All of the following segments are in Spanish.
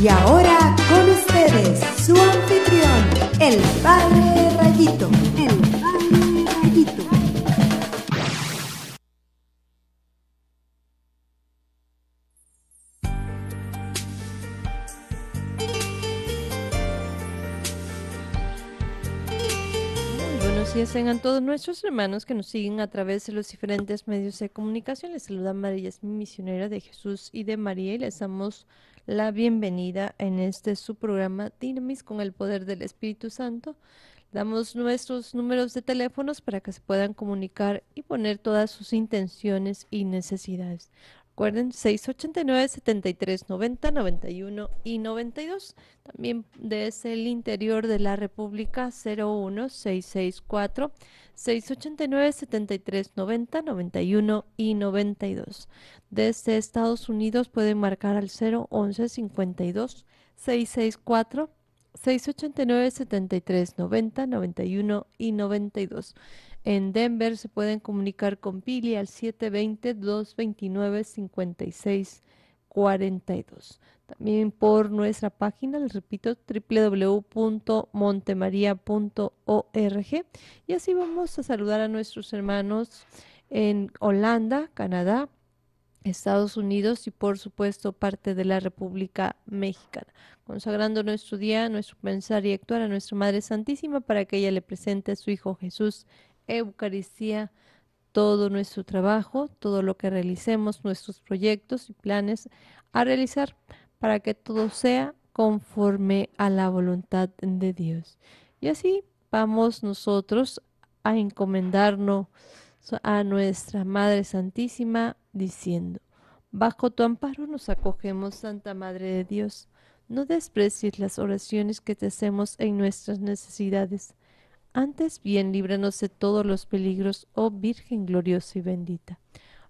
Y ahora con ustedes, su anfitrión, el Padre Rayito. El Padre Rayito. Buenos días a todos nuestros hermanos que nos siguen a través de los diferentes medios de comunicación. Les saluda María, es mi misionera de Jesús y de María y les damos la bienvenida en este su programa Dinamis con el poder del Espíritu Santo. Damos nuestros números de teléfonos para que se puedan comunicar y poner todas sus intenciones y necesidades. Recuerden 689 73 90 91 y 92. También desde el interior de la República 01 664 689 73 90 91 y 92. Desde Estados Unidos pueden marcar al 011 52 664 689 73 90 91 y 92. En Denver se pueden comunicar con Pili al 720-229-5642. También por nuestra página, les repito, www.montemaria.org. Y así vamos a saludar a nuestros hermanos en Holanda, Canadá, Estados Unidos y por supuesto parte de la República Mexicana, consagrando nuestro día, nuestro pensar y actuar a nuestra Madre Santísima para que ella le presente a su Hijo Jesús Eucaristía todo nuestro trabajo, todo lo que realicemos, nuestros proyectos y planes a realizar para que todo sea conforme a la voluntad de Dios. Y así vamos nosotros a encomendarnos a nuestra Madre Santísima diciendo, bajo tu amparo nos acogemos, Santa Madre de Dios. No desprecies las oraciones que te hacemos en nuestras necesidades antes bien, líbranos de todos los peligros, oh Virgen gloriosa y bendita.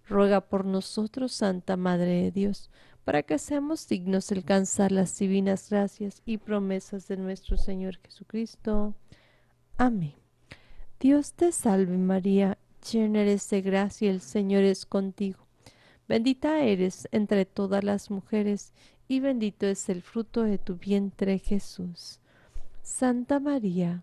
Ruega por nosotros, Santa Madre de Dios, para que seamos dignos de alcanzar las divinas gracias y promesas de nuestro Señor Jesucristo. Amén. Dios te salve María, llena eres de gracia, el Señor es contigo. Bendita eres entre todas las mujeres, y bendito es el fruto de tu vientre Jesús. Santa María,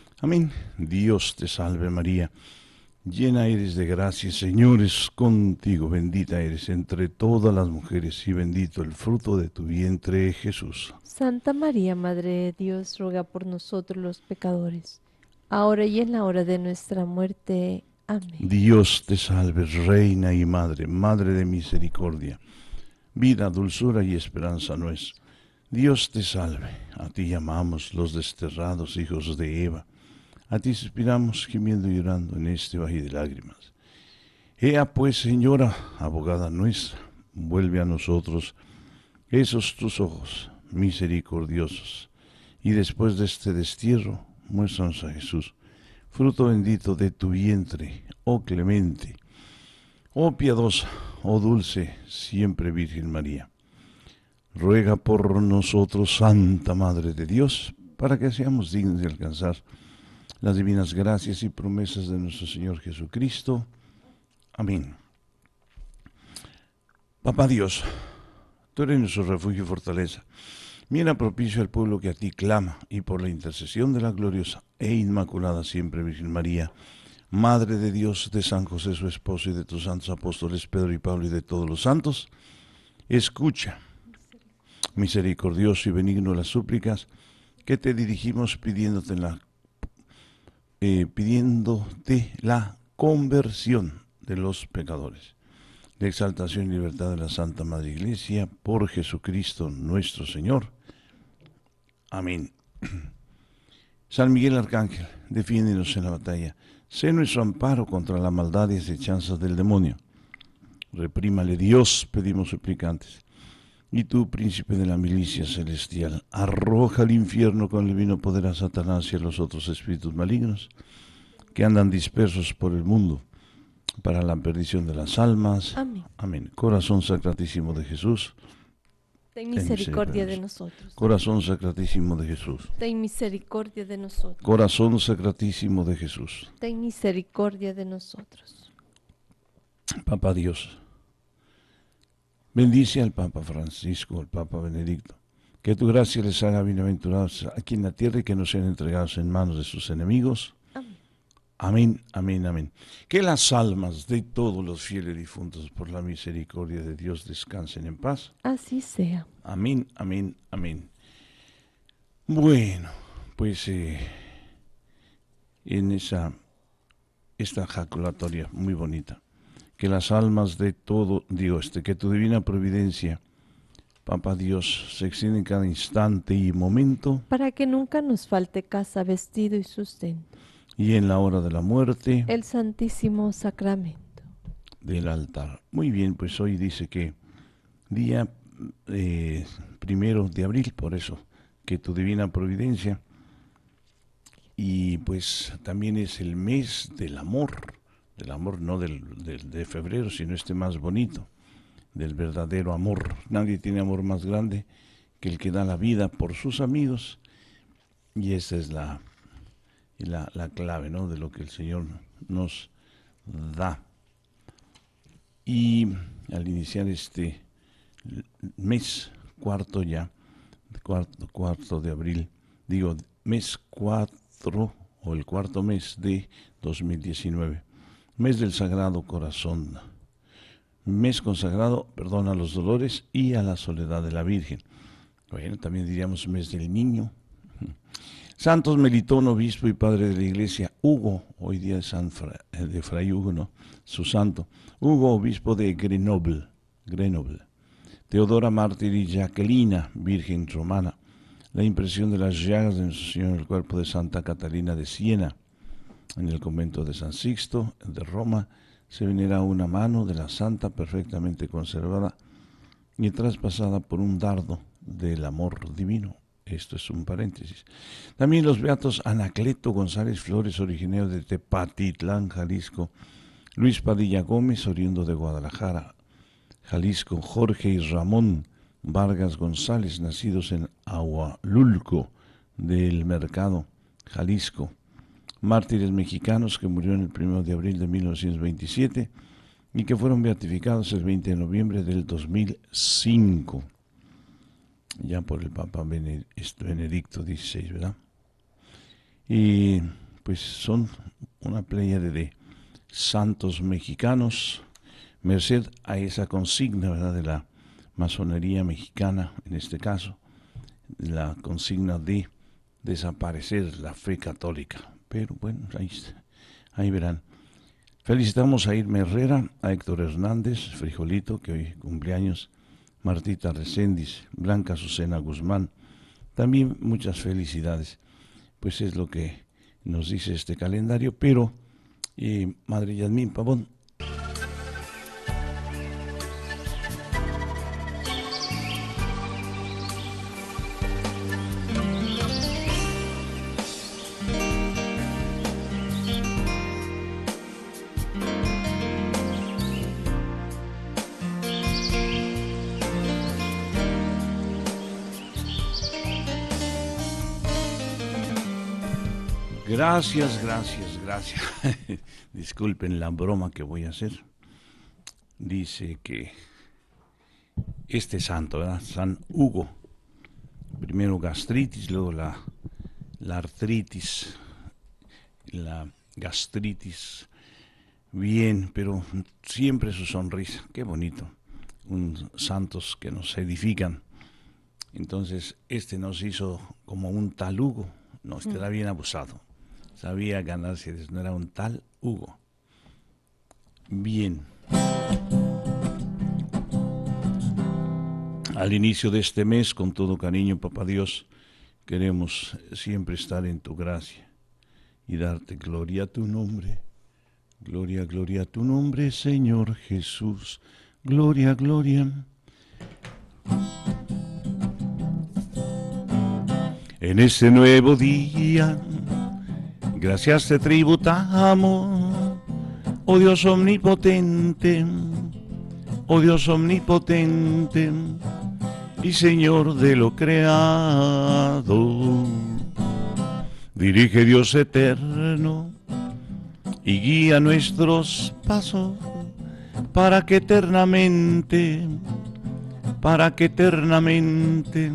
Amén. Dios te salve María. Llena eres de gracia, Señor es contigo, bendita eres entre todas las mujeres y bendito el fruto de tu vientre, Jesús. Santa María, Madre de Dios, ruega por nosotros los pecadores, ahora y en la hora de nuestra muerte. Amén. Dios te salve, Reina y Madre, Madre de misericordia, vida, dulzura y esperanza nuestra. Dios te salve, a ti llamamos los desterrados hijos de Eva a ti suspiramos gimiendo y llorando en este valle de lágrimas. Ea pues, Señora, abogada nuestra, vuelve a nosotros esos tus ojos misericordiosos, y después de este destierro, muéstranos a Jesús, fruto bendito de tu vientre, oh clemente, oh piadosa, oh dulce, siempre Virgen María. Ruega por nosotros, Santa Madre de Dios, para que seamos dignos de alcanzar las divinas gracias y promesas de nuestro Señor Jesucristo. Amén. Papá Dios, tú eres nuestro refugio y fortaleza. Mira propicio al pueblo que a ti clama y por la intercesión de la gloriosa e inmaculada siempre Virgen María, Madre de Dios, de San José su esposo y de tus santos apóstoles Pedro y Pablo y de todos los santos, escucha, misericordioso y benigno, las súplicas que te dirigimos pidiéndote en la eh, pidiéndote la conversión de los pecadores. la exaltación y libertad de la Santa Madre Iglesia, por Jesucristo nuestro Señor. Amén. San Miguel Arcángel, defiéndenos en la batalla. Sé nuestro amparo contra la maldad y hechanzas del demonio. Reprímale Dios, pedimos suplicantes y tú, príncipe de la milicia celestial, arroja al infierno con el vino poder a Satanás y a los otros espíritus malignos que andan dispersos por el mundo para la perdición de las almas. Amén. Amén. Corazón sacratísimo de Jesús. Ten misericordia de nosotros. Corazón sacratísimo de Jesús. Ten misericordia de nosotros. Corazón sacratísimo de Jesús. Ten misericordia de nosotros. Papá Dios Bendice al Papa Francisco, al Papa Benedicto. Que tu gracia les haga bienaventurados aquí en la tierra y que no sean entregados en manos de sus enemigos. Amén. amén, amén, Que las almas de todos los fieles difuntos por la misericordia de Dios descansen en paz. Así sea. Amén, amén, amén. Bueno, pues eh, en esa esta ejaculatoria muy bonita que las almas de todo, Dios, de este, que tu divina providencia, papa Dios, se extiende en cada instante y momento. Para que nunca nos falte casa, vestido y sustento. Y en la hora de la muerte. El Santísimo Sacramento. Del altar. Muy bien, pues hoy dice que día eh, primero de abril, por eso, que tu divina providencia. Y pues también es el mes del amor del amor no del, de febrero, sino este más bonito, del verdadero amor. Nadie tiene amor más grande que el que da la vida por sus amigos y esa es la, la, clave ¿no? de lo que el Señor nos da. Y al iniciar este mes cuarto ya, cuarto, cuarto de abril, digo mes cuatro o el cuarto mes de 2019 mes del Sagrado Corazón, mes consagrado, perdón, a los dolores y a la soledad de la Virgen. Bueno, también diríamos mes del niño. Santos Melitón, obispo y padre de la iglesia, Hugo, hoy día de San eh, de Fray Hugo, su santo, Hugo, obispo de Grenoble, Grenoble, Teodora Mártir y Jacquelina, virgen romana, la impresión de las llagas de nuestro Señor en el cuerpo de Santa Catalina de Siena, en el convento de San Sixto de Roma se venera una mano de la santa perfectamente conservada y traspasada por un dardo del amor divino. Esto es un paréntesis. También los beatos Anacleto González Flores, originario de Tepatitlán, Jalisco, Luis Padilla Gómez, oriundo de Guadalajara, Jalisco, Jorge y Ramón Vargas González, nacidos en Agualulco del Mercado, Jalisco, mártires mexicanos que murieron el 1 de abril de 1927 y que fueron beatificados el 20 de noviembre del 2005, ya por el Papa Benedicto XVI, ¿verdad? Y pues son una playa de santos mexicanos, merced a esa consigna, ¿verdad?, de la masonería mexicana, en este caso, la consigna de desaparecer la fe católica. Pero bueno, ahí, ahí verán. Felicitamos a Irma Herrera, a Héctor Hernández, Frijolito, que hoy cumpleaños, Martita Reséndiz, Blanca Susena Guzmán. También muchas felicidades. Pues es lo que nos dice este calendario, pero eh, Madre Yadmín Pavón, Gracias, gracias, gracias. Disculpen la broma que voy a hacer. Dice que este santo, ¿verdad? San Hugo. Primero gastritis, luego la, la artritis, la gastritis. Bien, pero siempre su sonrisa. Qué bonito. Un santos que nos edifican. Entonces, este nos hizo como un talugo. Nos este mm. era bien abusado. Sabía ganarse, no era un tal Hugo. Bien. Al inicio de este mes, con todo cariño, Papá Dios, queremos siempre estar en tu gracia y darte gloria a tu nombre. Gloria, gloria a tu nombre, Señor Jesús. Gloria, gloria. En este nuevo día Gracias te tributamos, oh Dios omnipotente, oh Dios omnipotente y Señor de lo creado. Dirige Dios eterno y guía nuestros pasos para que eternamente, para que eternamente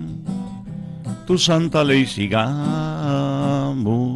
tu santa ley sigamos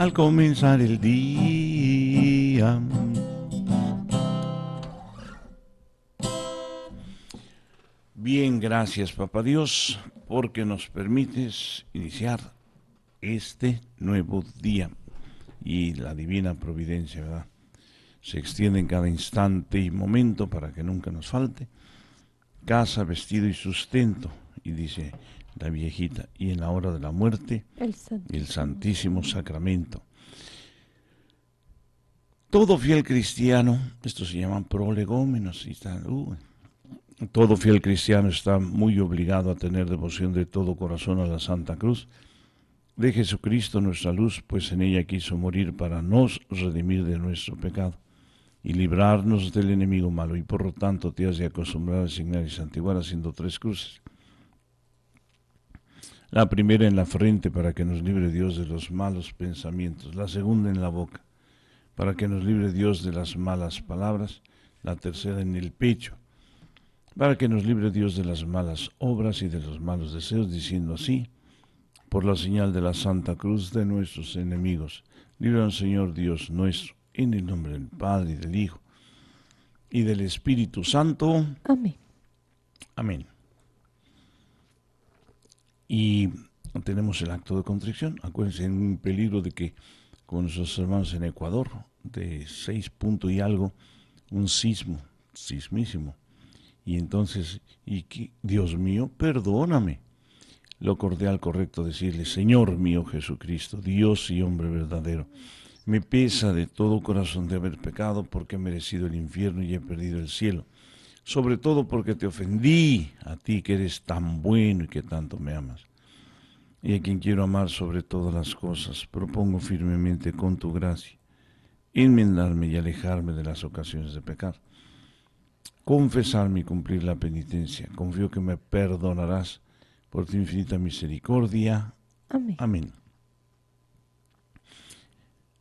al comenzar el día. Bien, gracias Papá Dios porque nos permites iniciar este nuevo día y la divina providencia, ¿verdad? Se extiende en cada instante y momento para que nunca nos falte casa, vestido y sustento. Y dice, la viejita, y en la hora de la muerte, el Santísimo, Sacramento. Todo fiel cristiano, esto se llaman prolegómenos, y tal uh, todo fiel cristiano está muy obligado a tener devoción de todo corazón a la Santa Cruz de Jesucristo nuestra luz, pues en ella quiso morir para nos redimir de nuestro pecado y librarnos del enemigo malo, y por lo tanto te has de acostumbrar a asignar y santiguar haciendo tres cruces. La primera en la frente para que nos libre Dios de los malos pensamientos. La segunda en la boca para que nos libre Dios de las malas palabras. La tercera en el pecho para que nos libre Dios de las malas obras y de los malos deseos, diciendo así, por la señal de la Santa Cruz de nuestros enemigos. Líbranos, Señor Dios nuestro, en el nombre del Padre y del Hijo y del Espíritu Santo. Amén. Amén. Y tenemos el acto de contrición. Acuérdense, en un peligro de que, con nuestros hermanos en Ecuador, de seis puntos y algo, un sismo, sismísimo. Y entonces, y Dios mío, perdóname. Lo cordial correcto decirle, Señor mío Jesucristo, Dios y hombre verdadero, me pesa de todo corazón de haber pecado porque he merecido el infierno y he perdido el cielo sobre todo porque te ofendí a ti que eres tan bueno y que tanto me amas. Y a quien quiero amar sobre todas las cosas, propongo firmemente con tu gracia enmendarme y alejarme de las ocasiones de pecar, confesarme y cumplir la penitencia. Confío que me perdonarás por tu infinita misericordia. Amén.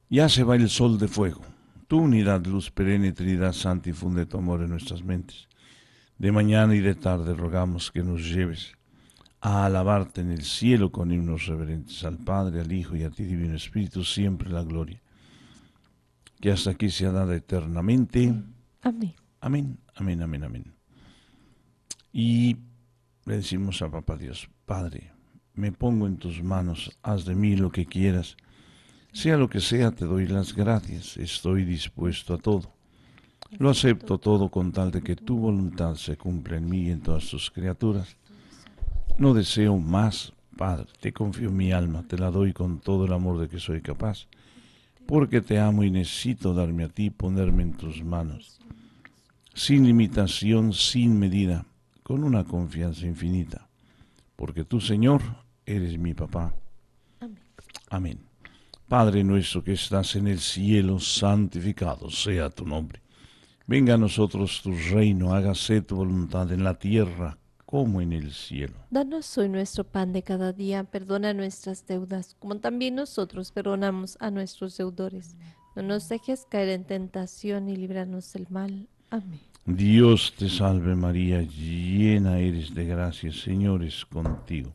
Ya se va el sol de fuego. Tu unidad, luz perenne, Trinidad Santa, funde tu amor en nuestras mentes de mañana y de tarde rogamos que nos lleves a alabarte en el cielo con himnos reverentes al Padre, al Hijo y a ti, Divino Espíritu, siempre la gloria. Que hasta aquí sea dada eternamente. Amén. Amén, amén, amén, amén. Y le decimos a Papá Dios, Padre, me pongo en tus manos, haz de mí lo que quieras. Sea lo que sea, te doy las gracias, estoy dispuesto a todo. Lo acepto todo con tal de que tu voluntad se cumpla en mí y en todas tus criaturas. No deseo más, Padre, te confío en mi alma, te la doy con todo el amor de que soy capaz, porque te amo y necesito darme a ti, ponerme en tus manos, sin limitación, sin medida, con una confianza infinita, porque tú, Señor, eres mi papá. Amén. Padre nuestro que estás en el cielo, santificado sea tu nombre. Venga a nosotros tu reino, hágase tu voluntad en la tierra como en el cielo. Danos hoy nuestro pan de cada día, perdona nuestras deudas, como también nosotros perdonamos a nuestros deudores. No nos dejes caer en tentación y líbranos del mal. Amén. Dios te salve María, llena eres de gracia, Señor es contigo.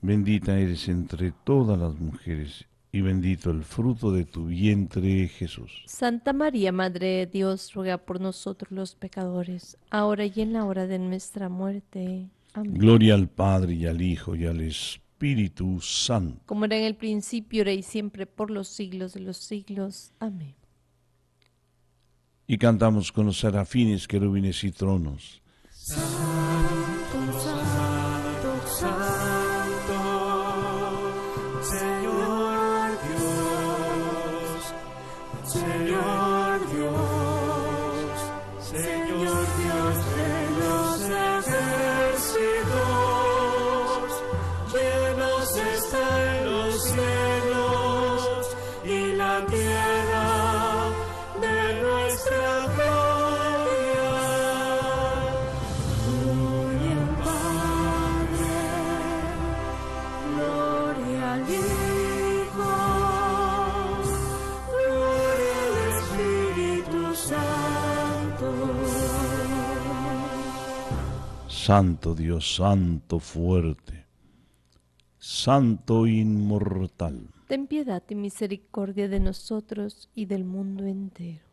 Bendita eres entre todas las mujeres y bendito el fruto de tu vientre, Jesús. Santa María, Madre de Dios, ruega por nosotros los pecadores, ahora y en la hora de nuestra muerte. Amén. Gloria al Padre y al Hijo y al Espíritu Santo. Como era en el principio, era y siempre, por los siglos de los siglos. Amén. Y cantamos con los serafines, querubines y tronos. Santo Dios, Santo fuerte, Santo inmortal. Ten piedad y misericordia de nosotros y del mundo entero.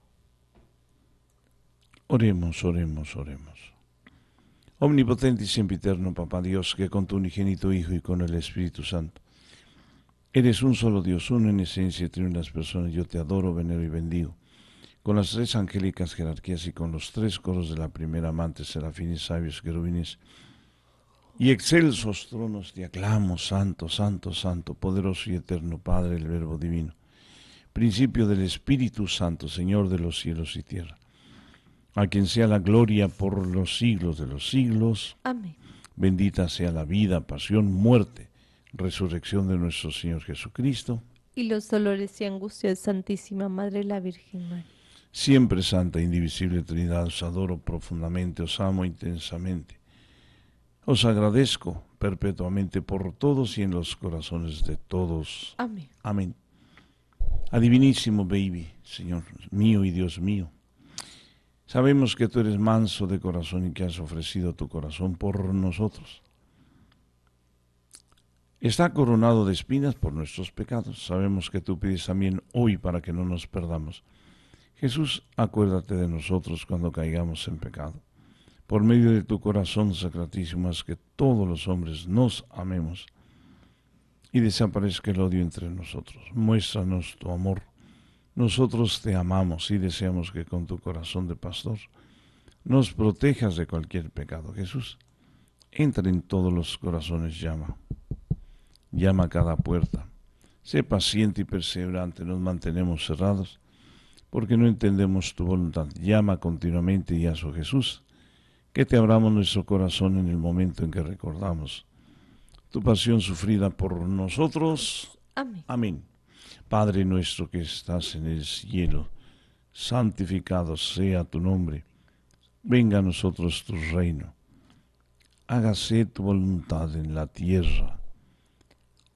Oremos, oremos, oremos. Omnipotente y siempre eterno, Papá Dios, que con tu unigénito Hijo y con el Espíritu Santo, eres un solo Dios, uno en esencia y tres las personas, yo te adoro, venero y bendigo con las tres angélicas jerarquías y con los tres coros de la primera amante, serafines, sabios, querubines, y excelsos tronos te aclamo, santo, santo, santo, poderoso y eterno Padre, el Verbo Divino, principio del Espíritu Santo, Señor de los cielos y tierra, a quien sea la gloria por los siglos de los siglos. Amén. Bendita sea la vida, pasión, muerte, resurrección de nuestro Señor Jesucristo. Y los dolores y angustias de Santísima Madre la Virgen María Siempre Santa, Indivisible Trinidad, os adoro profundamente, os amo intensamente. Os agradezco perpetuamente por todos y en los corazones de todos. Amén. Amén. Adivinísimo, baby, Señor mío y Dios mío. Sabemos que tú eres manso de corazón y que has ofrecido tu corazón por nosotros. Está coronado de espinas por nuestros pecados. Sabemos que tú pides también hoy para que no nos perdamos Jesús, acuérdate de nosotros cuando caigamos en pecado. Por medio de tu corazón sacratísimo, haz que todos los hombres nos amemos y desaparezca el odio entre nosotros. Muéstranos tu amor. Nosotros te amamos y deseamos que con tu corazón de pastor nos protejas de cualquier pecado. Jesús, entra en todos los corazones, llama. Llama a cada puerta. Sé paciente y perseverante, nos mantenemos cerrados porque no entendemos tu voluntad. Llama continuamente y a oh Jesús, que te abramos nuestro corazón en el momento en que recordamos tu pasión sufrida por nosotros. Amén. Amén. Padre nuestro que estás en el cielo, santificado sea tu nombre. Venga a nosotros tu reino. Hágase tu voluntad en la tierra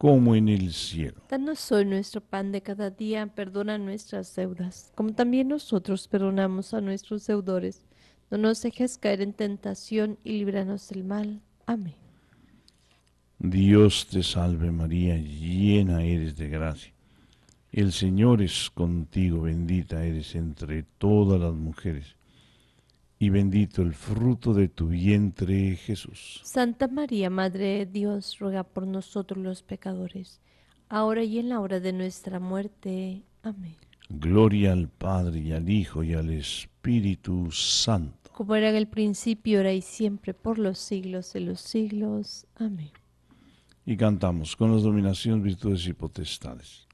como en el cielo. Danos hoy nuestro pan de cada día, perdona nuestras deudas, como también nosotros perdonamos a nuestros deudores. No nos dejes caer en tentación y líbranos del mal. Amén. Dios te salve María, llena eres de gracia. El Señor es contigo, bendita eres entre todas las mujeres y bendito el fruto de tu vientre, Jesús. Santa María, Madre de Dios, ruega por nosotros los pecadores, ahora y en la hora de nuestra muerte. Amén. Gloria al Padre y al Hijo y al Espíritu Santo. Como era en el principio, ahora y siempre, por los siglos de los siglos. Amén. Y cantamos con las dominaciones, virtudes y potestades.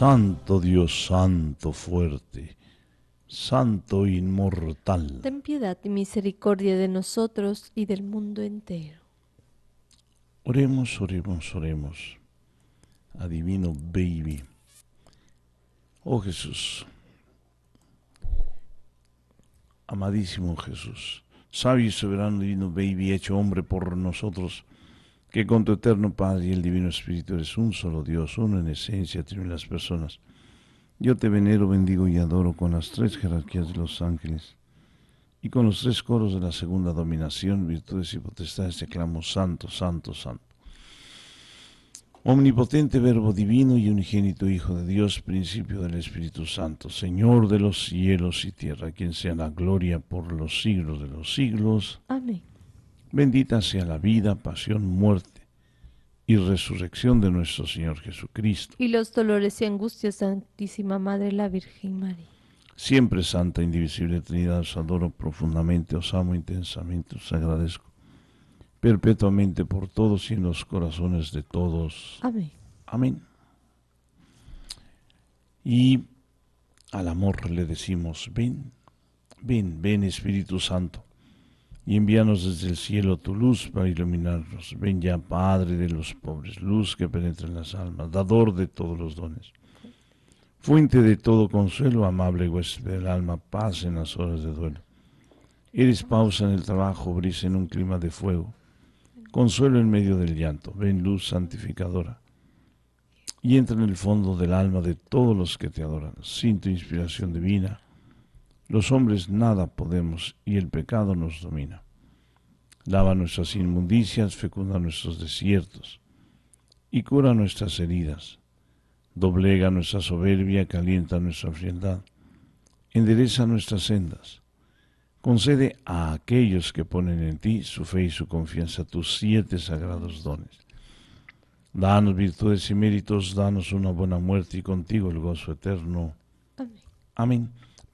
Santo Dios, Santo fuerte, Santo inmortal. Ten piedad y misericordia de nosotros y del mundo entero. Oremos, oremos, oremos. Adivino baby. Oh Jesús, amadísimo Jesús, sabio y soberano divino baby, hecho hombre por nosotros que con tu eterno Padre y el Divino Espíritu eres un solo Dios, uno en esencia, en las personas. Yo te venero, bendigo y adoro con las tres jerarquías de los ángeles y con los tres coros de la segunda dominación, virtudes y potestades, te clamo santo, santo, santo. Omnipotente Verbo Divino y unigénito Hijo de Dios, principio del Espíritu Santo, Señor de los cielos y tierra, quien sea la gloria por los siglos de los siglos. Amén. Bendita sea la vida, pasión, muerte y resurrección de nuestro Señor Jesucristo. Y los dolores y angustias, Santísima Madre, la Virgen María. Siempre Santa, Indivisible Trinidad, os adoro profundamente, os amo intensamente, os agradezco perpetuamente por todos y en los corazones de todos. Amén. Amén. Y al amor le decimos, ven, ven, ven Espíritu Santo y envíanos desde el cielo tu luz para iluminarnos. Ven ya, Padre de los pobres, luz que penetra en las almas, dador de todos los dones. Fuente de todo consuelo, amable huésped del alma, paz en las horas de duelo. Eres pausa en el trabajo, brisa en un clima de fuego, consuelo en medio del llanto, ven luz santificadora. Y entra en el fondo del alma de todos los que te adoran. Sin tu inspiración divina, los hombres nada podemos y el pecado nos domina. Lava nuestras inmundicias, fecunda nuestros desiertos y cura nuestras heridas. Doblega nuestra soberbia, calienta nuestra frialdad, endereza nuestras sendas. Concede a aquellos que ponen en ti su fe y su confianza tus siete sagrados dones. Danos virtudes y méritos, danos una buena muerte y contigo el gozo eterno. Amén. Amén.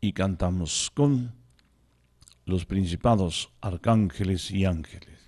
y cantamos con los principados, arcángeles y ángeles.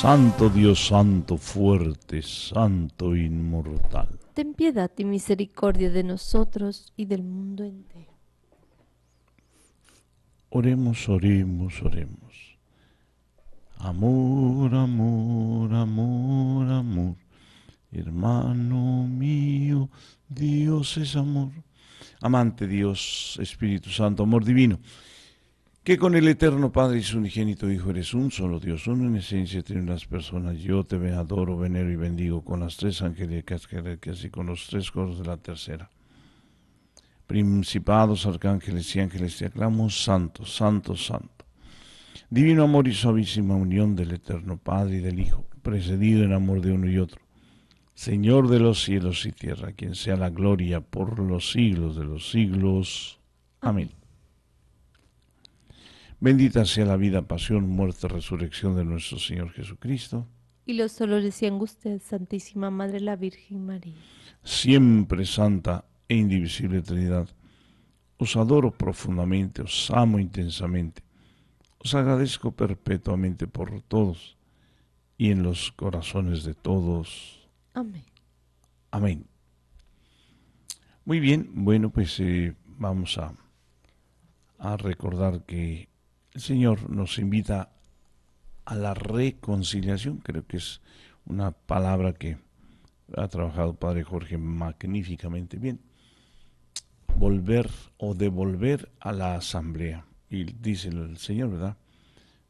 Santo Dios Santo, fuerte, Santo inmortal. Ten piedad y misericordia de nosotros y del mundo entero. Oremos, oremos, oremos. Amor, amor, amor, amor. Hermano mío, Dios es amor. Amante Dios, Espíritu Santo, amor divino que con el Eterno Padre y su unigénito Hijo eres un solo Dios, uno en esencia, tiene unas personas. Yo te adoro, venero y bendigo con las tres angélicas que y con los tres coros de la tercera. Principados, arcángeles y ángeles, te aclamo, santo, santo, santo. Divino amor y suavísima unión del Eterno Padre y del Hijo, precedido en amor de uno y otro. Señor de los cielos y tierra, quien sea la gloria por los siglos de los siglos. Amén. Bendita sea la vida, pasión, muerte, resurrección de nuestro Señor Jesucristo. Y los dolores y angustias, Santísima Madre la Virgen María. Siempre santa e indivisible Trinidad, os adoro profundamente, os amo intensamente, os agradezco perpetuamente por todos y en los corazones de todos. Amén. Amén. Muy bien, bueno, pues eh, vamos a recordar que el Señor nos invita a la reconciliación, creo que es una palabra que ha trabajado Padre Jorge magníficamente bien. Volver o devolver a la asamblea. Y dice el Señor, ¿verdad?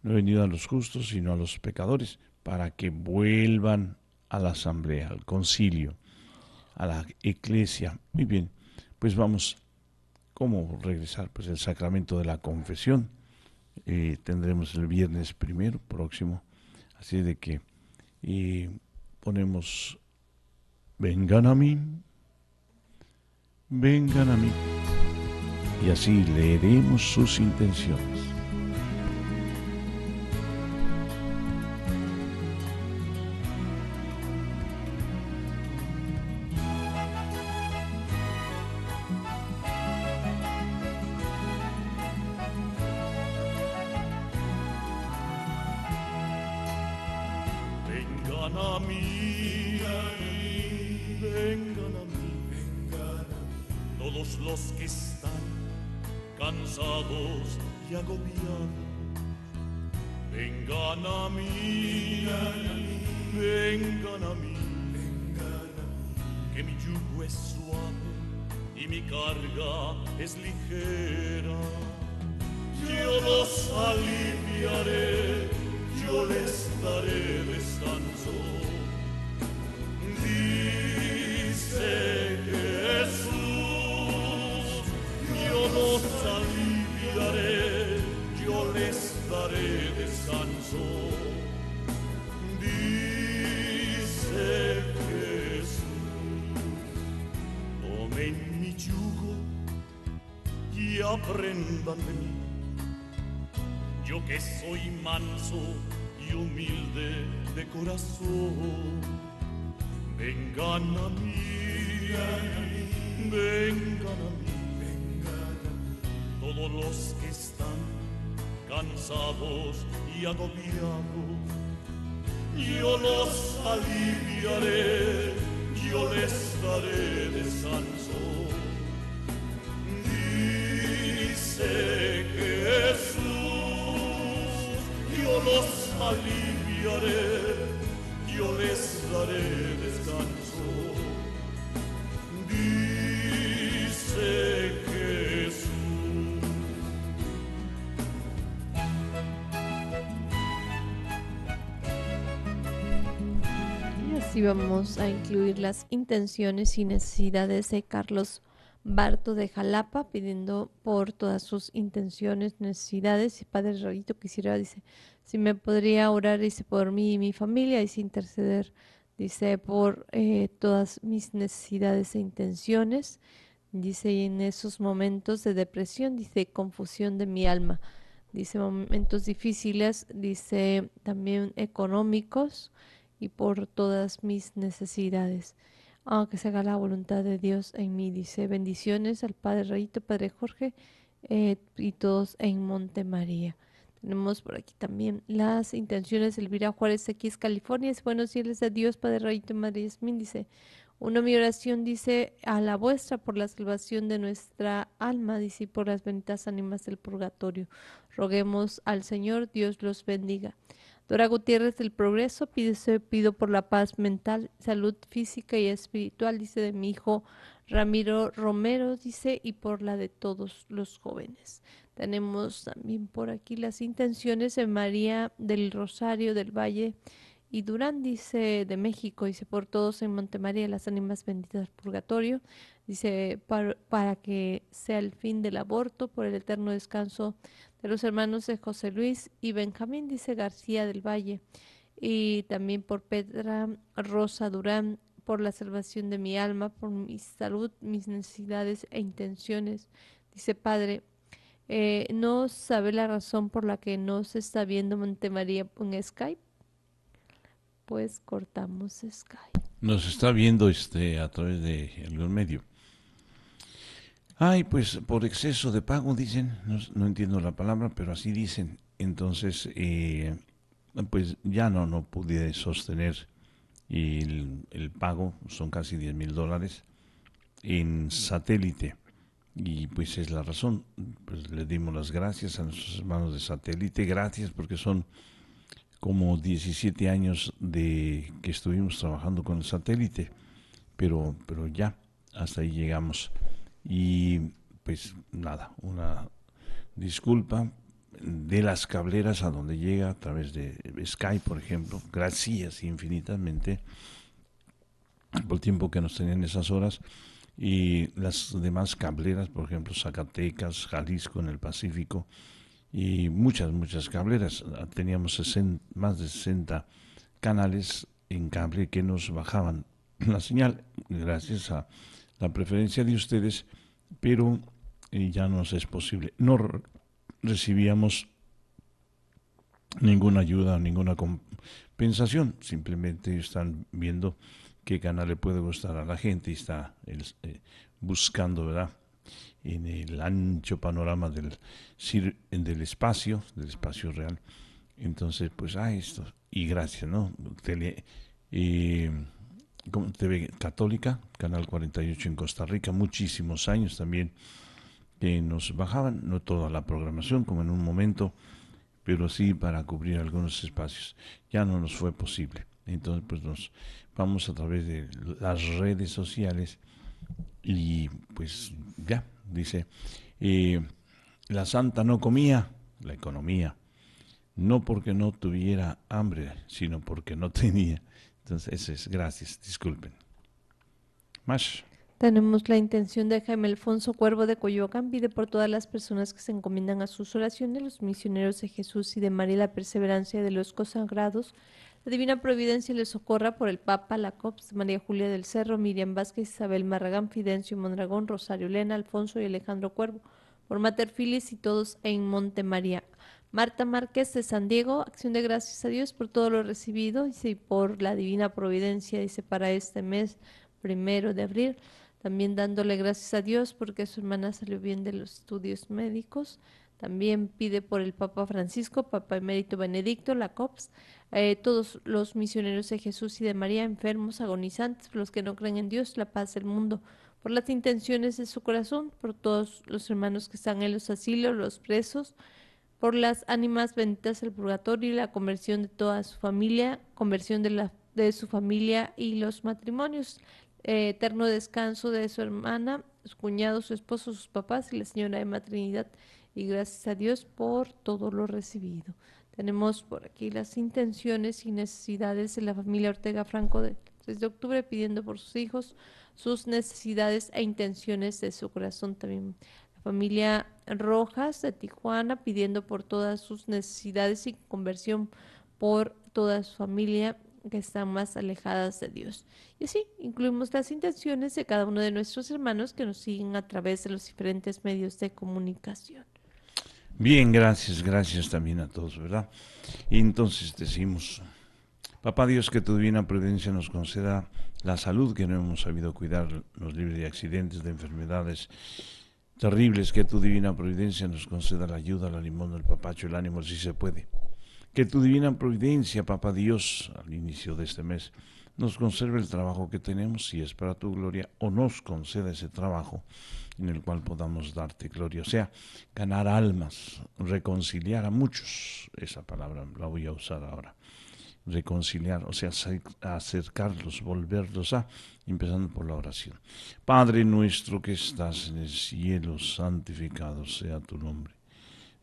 No he venido a los justos, sino a los pecadores, para que vuelvan a la asamblea, al concilio, a la iglesia. Muy bien, pues vamos, ¿cómo regresar? Pues el sacramento de la confesión eh, tendremos el viernes primero próximo. Así de que y ponemos, vengan a mí, vengan a mí. Y así leeremos sus intenciones. mí. Yo que soy manso y humilde de corazón, vengan a mí, vengan a mí, vengan a mí. Todos los que están cansados y agobiados, yo los aliviaré, yo les daré descanso. vamos a incluir las intenciones y necesidades de Carlos Barto de Jalapa, pidiendo por todas sus intenciones, necesidades. Y Padre Rolito quisiera, dice, si me podría orar, dice, por mí y mi familia, dice, interceder, dice, por eh, todas mis necesidades e intenciones. Dice, en esos momentos de depresión, dice, confusión de mi alma. Dice, momentos difíciles, dice, también económicos y por todas mis necesidades. Aunque ah, se haga la voluntad de Dios en mí, dice. Bendiciones al Padre Rayito, Padre Jorge eh, y todos en Monte María. Tenemos por aquí también las intenciones de Elvira Juárez, aquí California. Es buenos cielos a Dios, Padre Rayito María Esmín, dice. Una mi oración dice a la vuestra por la salvación de nuestra alma, dice, y por las benditas ánimas del purgatorio. Roguemos al Señor, Dios los bendiga. Dora Gutiérrez del Progreso pide, pido por la paz mental, salud física y espiritual, dice de mi hijo Ramiro Romero, dice, y por la de todos los jóvenes. Tenemos también por aquí las intenciones de María del Rosario del Valle y Durán, dice de México, dice por todos en Montemaría, las ánimas benditas del purgatorio. Dice, para, que sea el fin del aborto, por el eterno descanso de los hermanos de José Luis y Benjamín, dice García del Valle, y también por Petra Rosa Durán, por la salvación de mi alma, por mi salud, mis necesidades e intenciones. Dice, Padre, eh, ¿no sabe la razón por la que no se está viendo Montemaría en Skype? Pues cortamos Skype. Nos está viendo este a través de algún medio. Ay, pues por exceso de pago, dicen, no, entiendo la palabra, pero así dicen. Entonces, eh, pues ya no, no pude sostener el, pago, son casi 10 mil dólares, en satélite. Y pues es la razón, pues le dimos las gracias a nuestros hermanos de satélite, gracias porque son como 17 años de que estuvimos trabajando con el satélite, pero, pero ya, hasta ahí llegamos. Y pues nada, una disculpa de las cableras a donde llega a través de Skype, por ejemplo. Gracias infinitamente por el tiempo que nos tenían esas horas. Y las demás cableras, por ejemplo, Zacatecas, Jalisco en el Pacífico y muchas, muchas cableras. Teníamos más de 60 canales en cable que nos bajaban la señal gracias a la preferencia de ustedes, pero eh, ya no es posible. No recibíamos ninguna ayuda, ninguna compensación, simplemente están viendo qué canal le puede gustar a la gente y está eh, buscando, ¿verdad? En el ancho panorama del, del espacio, del espacio real. Entonces, pues, ah, esto. Y gracias, ¿no? Tele, TV Católica, Canal 48 en Costa Rica, muchísimos años también que nos bajaban, no toda la programación como en un momento, pero sí para cubrir algunos espacios. Ya no nos fue posible. Entonces, pues nos vamos a través de las redes sociales y pues ya, dice, eh, la santa no comía, la economía, no porque no tuviera hambre, sino porque no tenía. Entonces, eso es, gracias, disculpen. Más. Tenemos la intención de Jaime Alfonso Cuervo de Coyoacán. Pide por todas las personas que se encomiendan a sus oraciones, los misioneros de Jesús y de María, la perseverancia de los consagrados. La Divina Providencia les socorra por el Papa, la COPS, María Julia del Cerro, Miriam Vázquez, Isabel Marragán, Fidencio Mondragón, Rosario Lena, Alfonso y Alejandro Cuervo, por Mater Filis y todos en Monte María. Marta Márquez de San Diego, acción de gracias a Dios por todo lo recibido y por la divina providencia, dice, para este mes primero de abril. También dándole gracias a Dios porque su hermana salió bien de los estudios médicos. También pide por el Papa Francisco, Papa Emérito Benedicto, la COPS, eh, todos los misioneros de Jesús y de María, enfermos, agonizantes, los que no creen en Dios, la paz del mundo, por las intenciones de su corazón, por todos los hermanos que están en los asilos, los presos, por las ánimas benditas del purgatorio y la conversión de toda su familia, conversión de, la, de su familia y los matrimonios, eh, eterno descanso de su hermana, su cuñado, su esposo, sus papás y la señora de Matrinidad, Y gracias a Dios por todo lo recibido. Tenemos por aquí las intenciones y necesidades de la familia Ortega Franco del 6 de octubre pidiendo por sus hijos sus necesidades e intenciones de su corazón también. La familia Rojas de Tijuana pidiendo por todas sus necesidades y conversión por toda su familia que está más alejadas de Dios. Y así incluimos las intenciones de cada uno de nuestros hermanos que nos siguen a través de los diferentes medios de comunicación. Bien, gracias, gracias también a todos, ¿verdad? Y entonces decimos, Papá Dios, que tu divina prudencia nos conceda la salud que no hemos sabido cuidar, los libres de accidentes, de enfermedades Terrible es que tu divina providencia nos conceda la ayuda, la limón, el papacho, el ánimo, si se puede. Que tu divina providencia, Papá Dios, al inicio de este mes, nos conserve el trabajo que tenemos, si es para tu gloria, o nos conceda ese trabajo en el cual podamos darte gloria. O sea, ganar almas, reconciliar a muchos. Esa palabra la voy a usar ahora reconciliar, o sea, acercarlos, volverlos a, empezando por la oración. Padre nuestro que estás en el cielo, santificado sea tu nombre.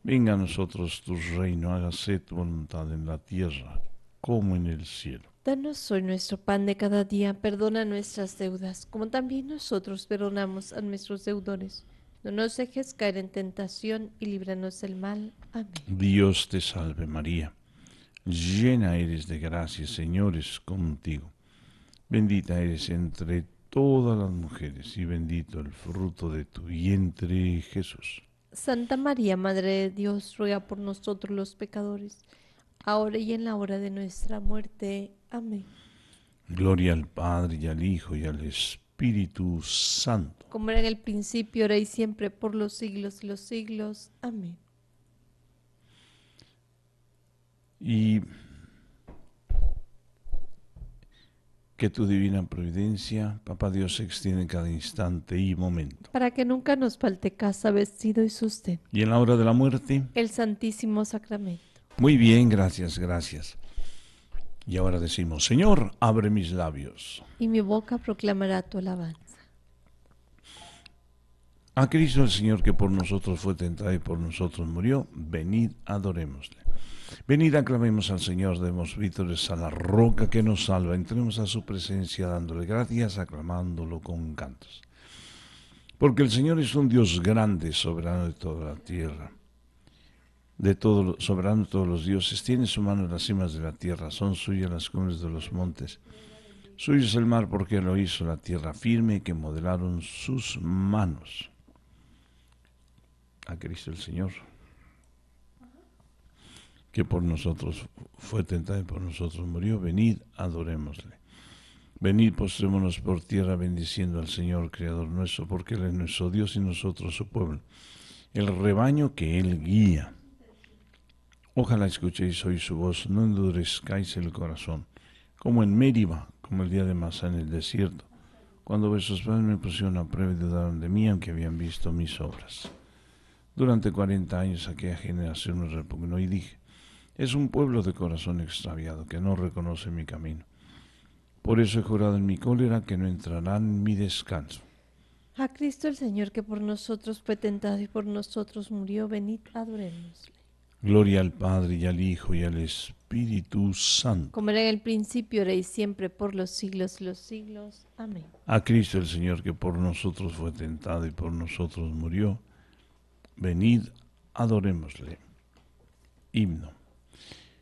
Venga a nosotros tu reino, hágase tu voluntad en la tierra como en el cielo. Danos hoy nuestro pan de cada día, perdona nuestras deudas, como también nosotros perdonamos a nuestros deudores. No nos dejes caer en tentación y líbranos del mal. Amén. Dios te salve María llena eres de gracia, Señor contigo. Bendita eres entre todas las mujeres y bendito el fruto de tu vientre, Jesús. Santa María, Madre de Dios, ruega por nosotros los pecadores, ahora y en la hora de nuestra muerte. Amén. Gloria al Padre y al Hijo y al Espíritu Santo. Como era en el principio, ahora y siempre, por los siglos y los siglos. Amén. y que tu divina providencia, Papá Dios, se extiende en cada instante y momento. Para que nunca nos falte casa, vestido y sustento. Y en la hora de la muerte. El Santísimo Sacramento. Muy bien, gracias, gracias. Y ahora decimos, Señor, abre mis labios. Y mi boca proclamará tu alabanza. A Cristo el Señor que por nosotros fue tentado y por nosotros murió, venid, adorémosle. Venid, aclamemos al Señor, demos vítores a la roca que nos salva, entremos a su presencia dándole gracias, aclamándolo con cantos. Porque el Señor es un Dios grande, soberano de toda la tierra. De todo, soberano de todos los dioses, tiene su mano en las cimas de la tierra, son suyas las cumbres de los montes. Suyo es el mar porque lo hizo la tierra firme que modelaron sus manos. A Cristo el Señor que por nosotros fue tentado y por nosotros murió, venid, adorémosle. Venid, postrémonos por tierra bendiciendo al Señor, Creador nuestro, porque Él es nuestro Dios y nosotros su pueblo, el rebaño que Él guía. Ojalá escuchéis hoy su voz, no endurezcáis el corazón, como en Mériba, como el día de Masá en el desierto, cuando vuestros padres me pusieron a prueba y dudaron de mí, aunque habían visto mis obras. Durante cuarenta años aquella generación nos repugnó y dije, es un pueblo de corazón extraviado que no reconoce mi camino. Por eso he jurado en mi cólera que no entrarán en mi descanso. A Cristo el Señor que por nosotros fue tentado y por nosotros murió, venid, adorémosle. Gloria al Padre y al Hijo y al Espíritu Santo. Como era en el principio, era y siempre, por los siglos los siglos. Amén. A Cristo el Señor que por nosotros fue tentado y por nosotros murió, venid, adorémosle. Himno.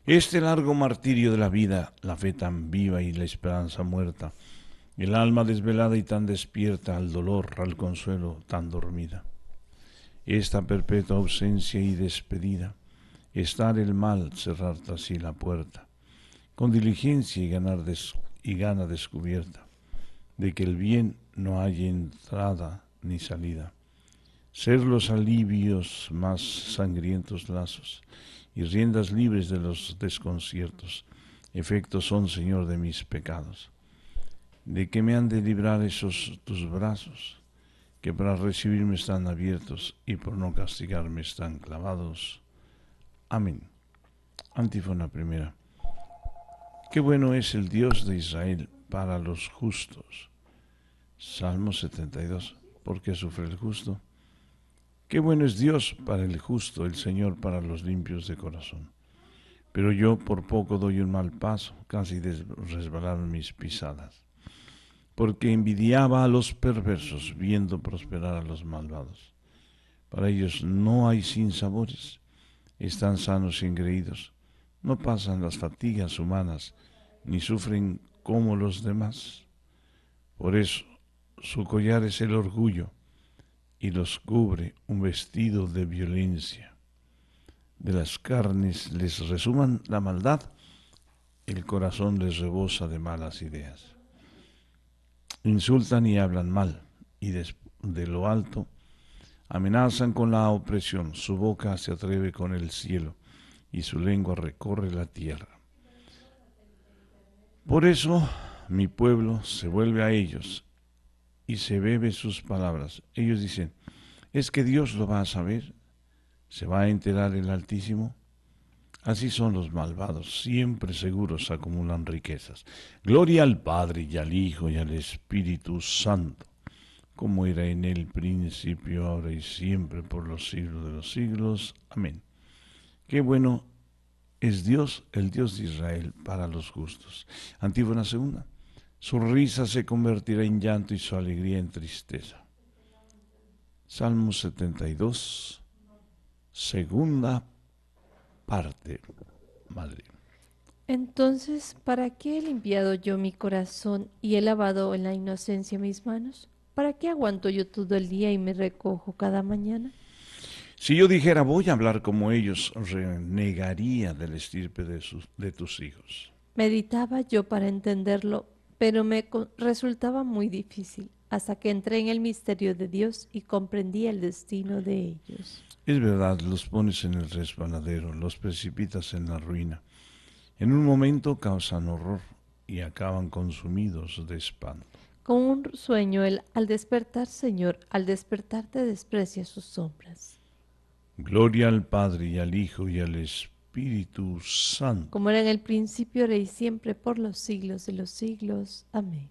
Este largo martirio de la vida, la fe tan viva y la esperanza muerta, el alma desvelada y tan despierta al dolor, al consuelo, tan dormida. Esta perpetua ausencia y despedida, estar el mal, cerrar así la puerta, con diligencia y, ganar y gana descubierta, de que el bien no haya entrada ni salida. Ser los alivios más sangrientos lazos, y riendas libres de los desconciertos. Efectos son, Señor, de mis pecados. ¿De qué me han de librar esos tus brazos, que para recibirme están abiertos y por no castigarme están clavados? Amén. Antífona primera. Qué bueno es el Dios de Israel para los justos. Salmo 72. ¿Por qué sufre el justo? Qué bueno es Dios para el justo, el Señor para los limpios de corazón. Pero yo por poco doy un mal paso, casi resbalaron mis pisadas, porque envidiaba a los perversos viendo prosperar a los malvados. Para ellos no hay sinsabores, están sanos y engreídos, no pasan las fatigas humanas, ni sufren como los demás. Por eso su collar es el orgullo, y los cubre un vestido de violencia. De las carnes les resuman la maldad, el corazón les rebosa de malas ideas. Insultan y hablan mal, y de, de lo alto amenazan con la opresión, su boca se atreve con el cielo y su lengua recorre la tierra. Por eso mi pueblo se vuelve a ellos y se bebe sus palabras. Ellos dicen, es que Dios lo va a saber, se va a enterar el Altísimo. Así son los malvados, siempre seguros acumulan riquezas. Gloria al Padre y al Hijo y al Espíritu Santo, como era en el principio, ahora y siempre, por los siglos de los siglos. Amén. Qué bueno es Dios, el Dios de Israel, para los justos. Antífona segunda. Su risa se convertirá en llanto y su alegría en tristeza. Salmo 72, segunda parte. Madre. Entonces, ¿para qué he limpiado yo mi corazón y he lavado en la inocencia mis manos? ¿Para qué aguanto yo todo el día y me recojo cada mañana? Si yo dijera voy a hablar como ellos, renegaría del estirpe de, de tus hijos. Meditaba yo para entenderlo, pero me resultaba muy difícil hasta que entré en el misterio de Dios y comprendí el destino de ellos. Es verdad, los pones en el resbaladero, los precipitas en la ruina. En un momento causan horror y acaban consumidos de espanto. Con un sueño, el al despertar, Señor, al despertar te desprecia sus sombras. Gloria al Padre y al Hijo y al Espíritu Espíritu Santo. Como era en el principio, era y siempre, por los siglos de los siglos. Amén.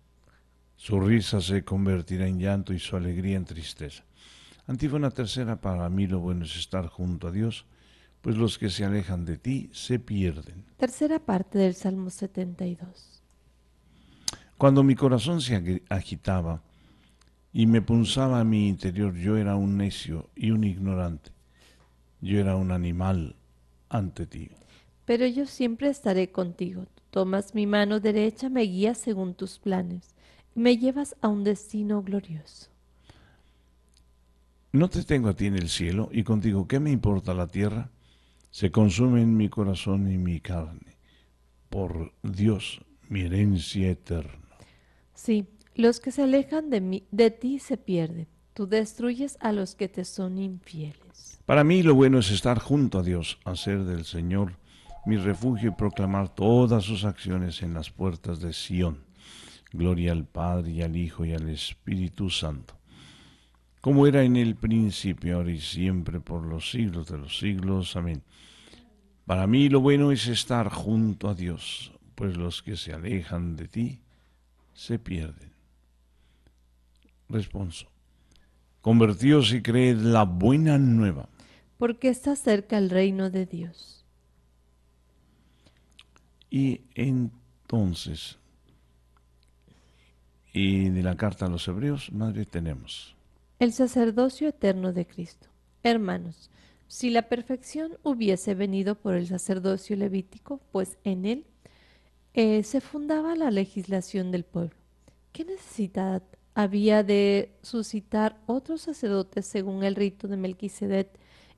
Su risa se convertirá en llanto y su alegría en tristeza. Antífona tercera, para mí lo bueno es estar junto a Dios, pues los que se alejan de ti se pierden. Tercera parte del Salmo 72. Cuando mi corazón se agitaba y me punzaba a mi interior, yo era un necio y un ignorante. Yo era un animal ante ti. Pero yo siempre estaré contigo. Tomas mi mano derecha, me guías según tus planes, me llevas a un destino glorioso. No te tengo a ti en el cielo y contigo, ¿qué me importa la tierra? Se consume en mi corazón y mi carne. Por Dios, mi herencia eterna. Sí, los que se alejan de, mí, de ti se pierden. Tú destruyes a los que te son infieles. Para mí lo bueno es estar junto a Dios, hacer del Señor mi refugio y proclamar todas sus acciones en las puertas de Sión. Gloria al Padre y al Hijo y al Espíritu Santo, como era en el principio, ahora y siempre, por los siglos de los siglos. Amén. Para mí lo bueno es estar junto a Dios, pues los que se alejan de ti se pierden. Responso. Convertíos y creed la buena nueva porque está cerca el reino de Dios. Y entonces, y de la carta a los hebreos, madre, tenemos. El sacerdocio eterno de Cristo. Hermanos, si la perfección hubiese venido por el sacerdocio levítico, pues en él eh, se fundaba la legislación del pueblo. ¿Qué necesidad había de suscitar otros sacerdotes según el rito de Melquisedec?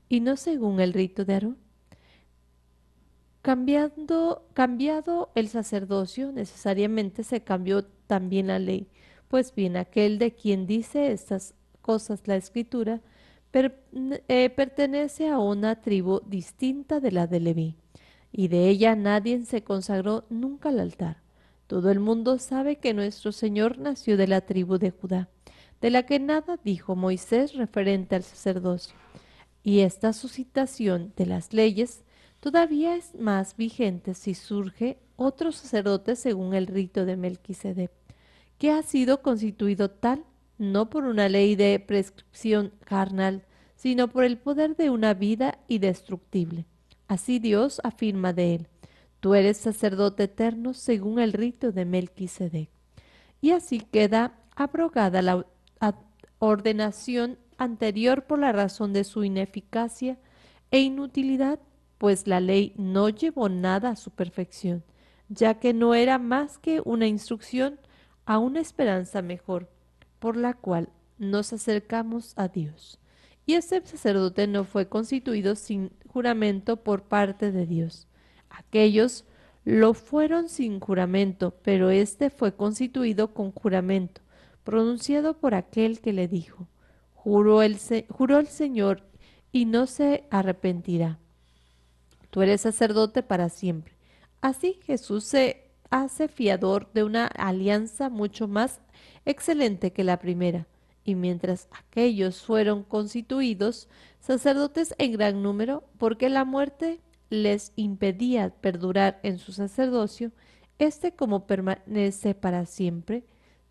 y no según el rito de Aarón. Cambiando, cambiado el sacerdocio, necesariamente se cambió también la ley, pues bien aquel de quien dice estas cosas la escritura eh, pertenece a una tribu distinta de la de Leví, y de ella nadie se consagró nunca al altar. Todo el mundo sabe que nuestro Señor nació de la tribu de Judá, de la que nada dijo Moisés referente al sacerdocio y esta suscitación de las leyes todavía es más vigente si surge otro sacerdote según el rito de Melquisedec, que ha sido constituido tal no por una ley de prescripción carnal, sino por el poder de una vida indestructible. Así Dios afirma de él, tú eres sacerdote eterno según el rito de Melquisedec. Y así queda abrogada la ordenación anterior por la razón de su ineficacia e inutilidad, pues la ley no llevó nada a su perfección, ya que no era más que una instrucción a una esperanza mejor, por la cual nos acercamos a Dios. Y este sacerdote no fue constituido sin juramento por parte de Dios. Aquellos lo fueron sin juramento, pero éste fue constituido con juramento, pronunciado por aquel que le dijo, Juró el, Señor y no se arrepentirá. Tú eres sacerdote para siempre. Así Jesús se hace fiador de una alianza mucho más excelente que la primera. Y mientras aquellos fueron constituidos sacerdotes en gran número, porque la muerte les impedía perdurar en su sacerdocio, este como permanece para siempre,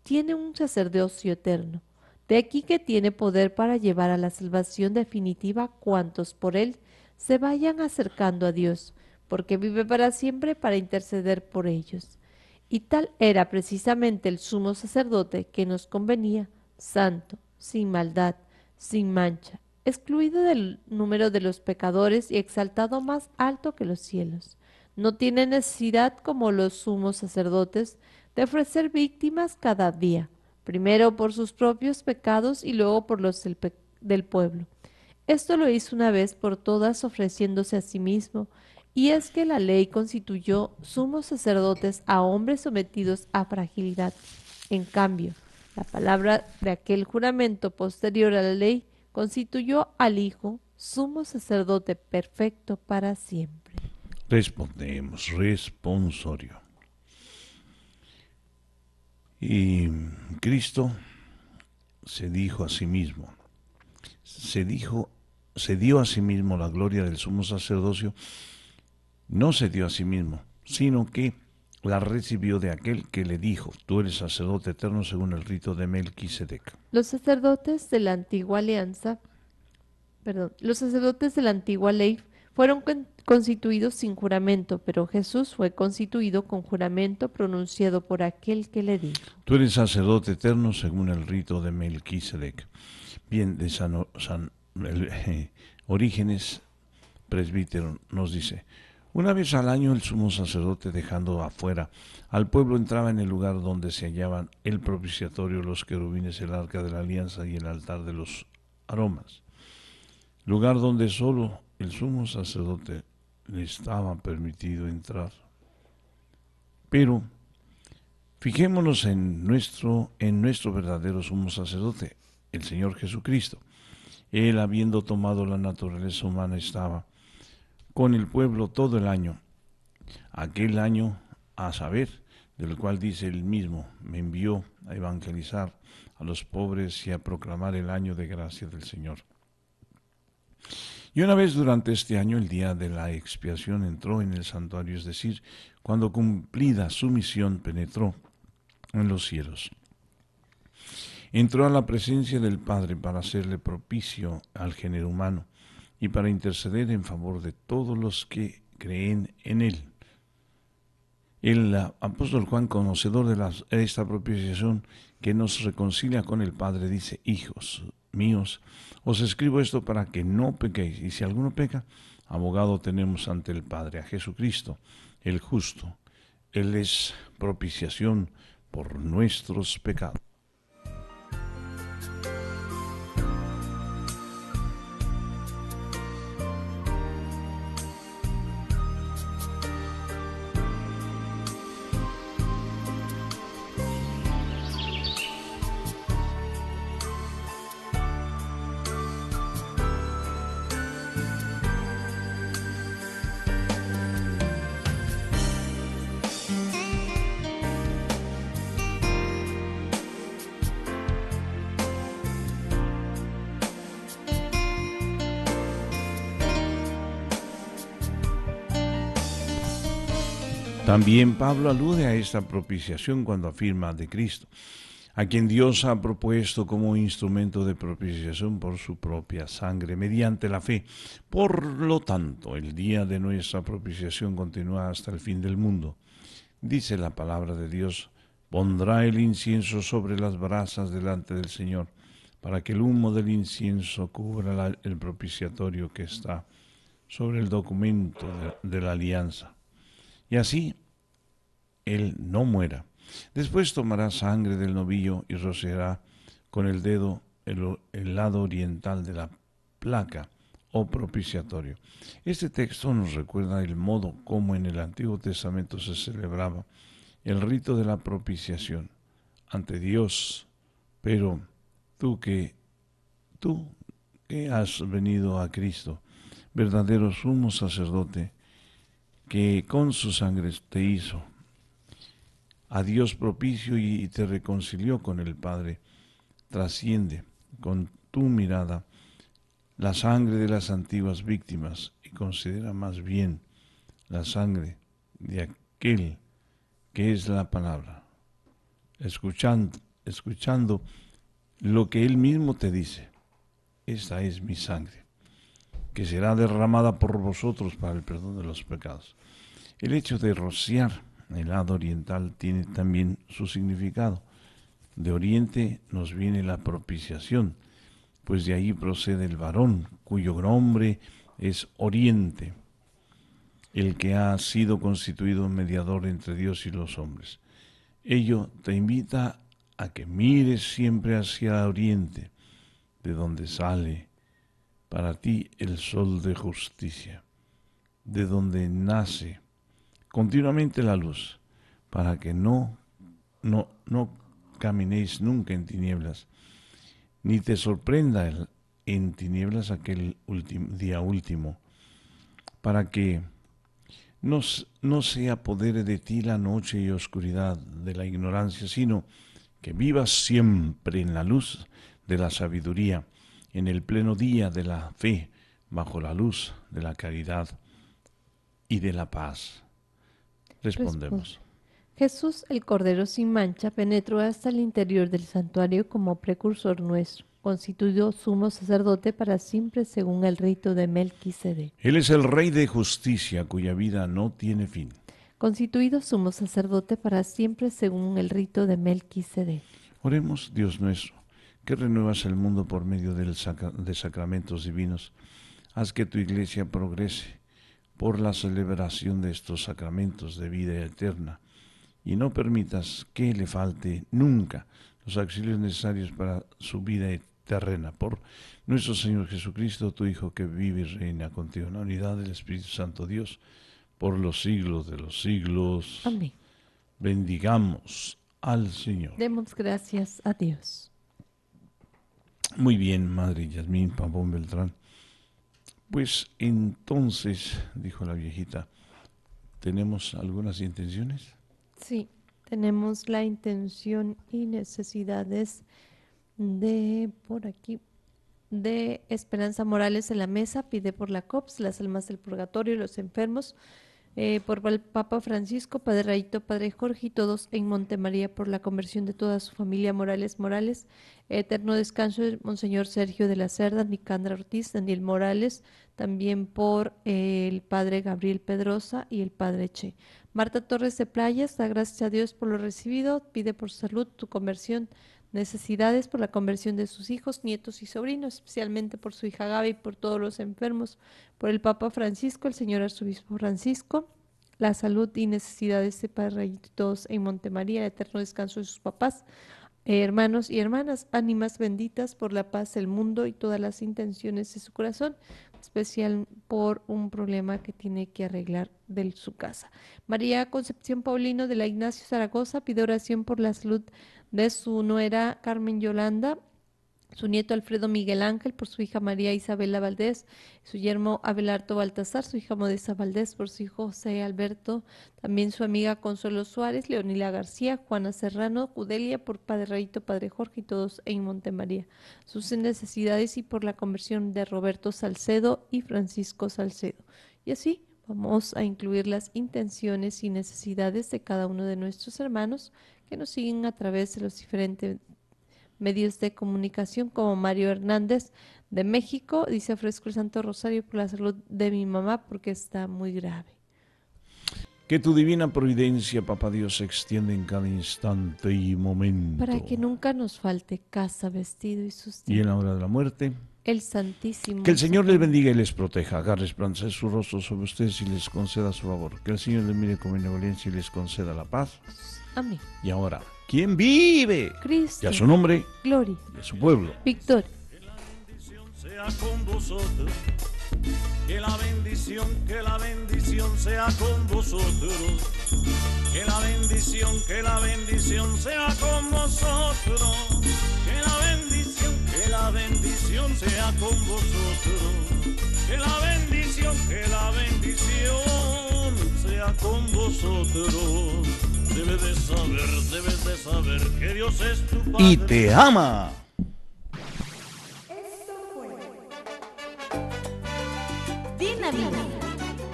tiene un sacerdocio eterno. De aquí que tiene poder para llevar a la salvación definitiva cuantos por él se vayan acercando a Dios, porque vive para siempre para interceder por ellos. Y tal era precisamente el sumo sacerdote que nos convenía, santo, sin maldad, sin mancha, excluido del número de los pecadores y exaltado más alto que los cielos. No tiene necesidad como los sumos sacerdotes de ofrecer víctimas cada día, primero por sus propios pecados y luego por los del, pueblo. Esto lo hizo una vez por todas ofreciéndose a sí mismo, y es que la ley constituyó sumos sacerdotes a hombres sometidos a fragilidad. En cambio, la palabra de aquel juramento posterior a la ley constituyó al Hijo sumo sacerdote perfecto para siempre. Respondemos, responsorio. Y Cristo se dijo a sí mismo, se dijo, se dio a sí mismo la gloria del sumo sacerdocio, no se dio a sí mismo, sino que la recibió de aquel que le dijo, tú eres sacerdote eterno según el rito de Melquisedec. Los sacerdotes de la antigua alianza, perdón, los sacerdotes de la antigua ley fueron constituidos sin juramento, pero Jesús fue constituido con juramento pronunciado por aquel que le dijo. Tú eres sacerdote eterno según el rito de Melquisedec. Bien, de San, eh, Orígenes, presbítero, nos dice, una vez al año el sumo sacerdote dejando afuera al pueblo entraba en el lugar donde se hallaban el propiciatorio, los querubines, el arca de la alianza y el altar de los aromas, lugar donde solo el sumo sacerdote le estaba permitido entrar. Pero fijémonos en nuestro, en nuestro verdadero sumo sacerdote, el Señor Jesucristo. Él, habiendo tomado la naturaleza humana, estaba con el pueblo todo el año, aquel año a saber, del cual dice él mismo, me envió a evangelizar a los pobres y a proclamar el año de gracia del Señor. Y una vez durante este año el día de la expiación entró en el santuario, es decir, cuando cumplida su misión penetró en los cielos. Entró a la presencia del Padre para hacerle propicio al género humano y para interceder en favor de todos los que creen en Él. El ah, apóstol Juan, conocedor de esta propiciación que nos reconcilia con el Padre, dice, hijos, míos, os escribo esto para que no pequéis. Y si alguno peca, abogado tenemos ante el Padre, a Jesucristo, el justo. Él es propiciación por nuestros pecados. También Pablo alude a esta propiciación cuando afirma de Cristo, a quien Dios ha propuesto como instrumento de propiciación por su propia sangre, mediante la fe. Por lo tanto, el día de nuestra propiciación continúa hasta el fin del mundo. Dice la palabra de Dios, pondrá el incienso sobre las brasas delante del Señor, para que el humo del incienso cubra el propiciatorio que está sobre el documento de, de la alianza. Y así él no muera. Después tomará sangre del novillo y rociará con el dedo el, el lado oriental de la placa o propiciatorio. Este texto nos recuerda el modo como en el Antiguo Testamento se celebraba el rito de la propiciación ante Dios. Pero tú que tú que has venido a Cristo, verdadero sumo sacerdote, que con su sangre te hizo a Dios propicio y te reconcilió con el Padre. Trasciende con tu mirada la sangre de las antiguas víctimas y considera más bien la sangre de aquel que es la palabra, escuchando, escuchando lo que él mismo te dice. Esta es mi sangre, que será derramada por vosotros para el perdón de los pecados. El hecho de rociar el lado oriental tiene también su significado. De oriente nos viene la propiciación, pues de ahí procede el varón, cuyo nombre es Oriente, el que ha sido constituido mediador entre Dios y los hombres. Ello te invita a que mires siempre hacia Oriente, de donde sale para ti el sol de justicia, de donde nace continuamente la luz, para que no, no, caminéis nunca en tinieblas, ni te sorprenda en tinieblas aquel día último, para que no, no se apodere de ti la noche y oscuridad de la ignorancia, sino que vivas siempre en la luz de la sabiduría, en el pleno día de la fe, bajo la luz de la caridad y de la paz. Respondemos. Jesús, el Cordero sin mancha, penetró hasta el interior del santuario como precursor nuestro constituyó sumo sacerdote para siempre según el rito de Melquisedec. Él es el rey de justicia cuya vida no tiene fin. Constituido sumo sacerdote para siempre según el rito de Melquisedec. Oremos, Dios nuestro, que renuevas el mundo por medio del de sacramentos divinos. Haz que tu iglesia progrese por la celebración de estos sacramentos de vida eterna y no permitas que le falte nunca los auxilios necesarios para su vida eterna. por nuestro Señor Jesucristo, tu Hijo que vive y reina contigo en la unidad del Espíritu Santo Dios por los siglos de los siglos. Amén. Bendigamos al Señor. Demos gracias a Dios. Muy bien, Madre Yasmín Pabón Beltrán. Pues entonces, dijo la viejita, ¿tenemos algunas intenciones? Sí, tenemos la intención y necesidades de, por aquí, de Esperanza Morales en la mesa, pide por la COPS, las almas del purgatorio y los enfermos eh, por el Papa Francisco, Padre Rayito, Padre Jorge y todos en Montemaría por la conversión de toda su familia Morales Morales. Eterno descanso del Monseñor Sergio de la Cerda, Nicandra Ortiz, Daniel Morales, también por el Padre Gabriel Pedrosa y el Padre Che. Marta Torres de Playas, da gracias a Dios por lo recibido, pide por su salud tu conversión necesidades por la conversión de sus hijos, nietos y sobrinos, especialmente por su hija Gaby y por todos los enfermos, por el Papa Francisco, el señor arzobispo Francisco, la salud y necesidades de Padre Todos en Montemaría, eterno descanso de sus papás, eh, hermanos y hermanas, ánimas benditas por la paz del mundo y todas las intenciones de su corazón, especial por un problema que tiene que arreglar de su casa. María Concepción Paulino de la Ignacio Zaragoza pide oración por la salud de su nuera Carmen Yolanda, su nieto Alfredo Miguel Ángel por su hija María Isabela Valdés, su yermo Abelardo Baltasar, su hija Modesa Valdés por su hijo José Alberto, también su amiga Consuelo Suárez, Leonila García, Juana Serrano, Cudelia por Padre Padre Jorge y todos en Montemaría, sus necesidades y por la conversión de Roberto Salcedo y Francisco Salcedo. Y así vamos a incluir las intenciones y necesidades de cada uno de nuestros hermanos que nos siguen a través de los diferentes medios de comunicación, como Mario Hernández de México, dice ofrezco el Santo Rosario por la salud de mi mamá porque está muy grave. Que tu divina providencia, Papa Dios, se extiende en cada instante y momento. Para que nunca nos falte casa, vestido y sustento. Y en la hora de la muerte. El Santísimo. Que el Señor les bendiga y les proteja. Haga resplandecer su rostro sobre ustedes y les conceda su favor. Que el Señor les mire con benevolencia y les conceda la paz. Y ahora, ¿quién vive? Cristo. ya su nombre. Gloria. Y su pueblo. Que la bendición Sea con vosotros. Que la bendición, que la bendición sea con vosotros. Que la bendición, que la bendición sea con vosotros. Que la bendición, que la bendición sea con vosotros. Que la bendición, que la bendición sea con vosotros. Debes de saber, debes de saber que Dios es tu padre. Y te ama. Esto fue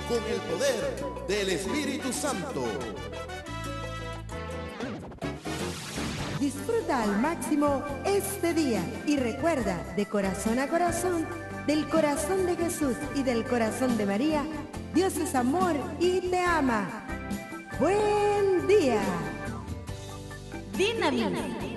Con el poder del Espíritu Santo. Disfruta al máximo este día y recuerda de corazón a corazón, del corazón de Jesús y del corazón de María, Dios es amor y te ama. Buen día. ¡Dinamite!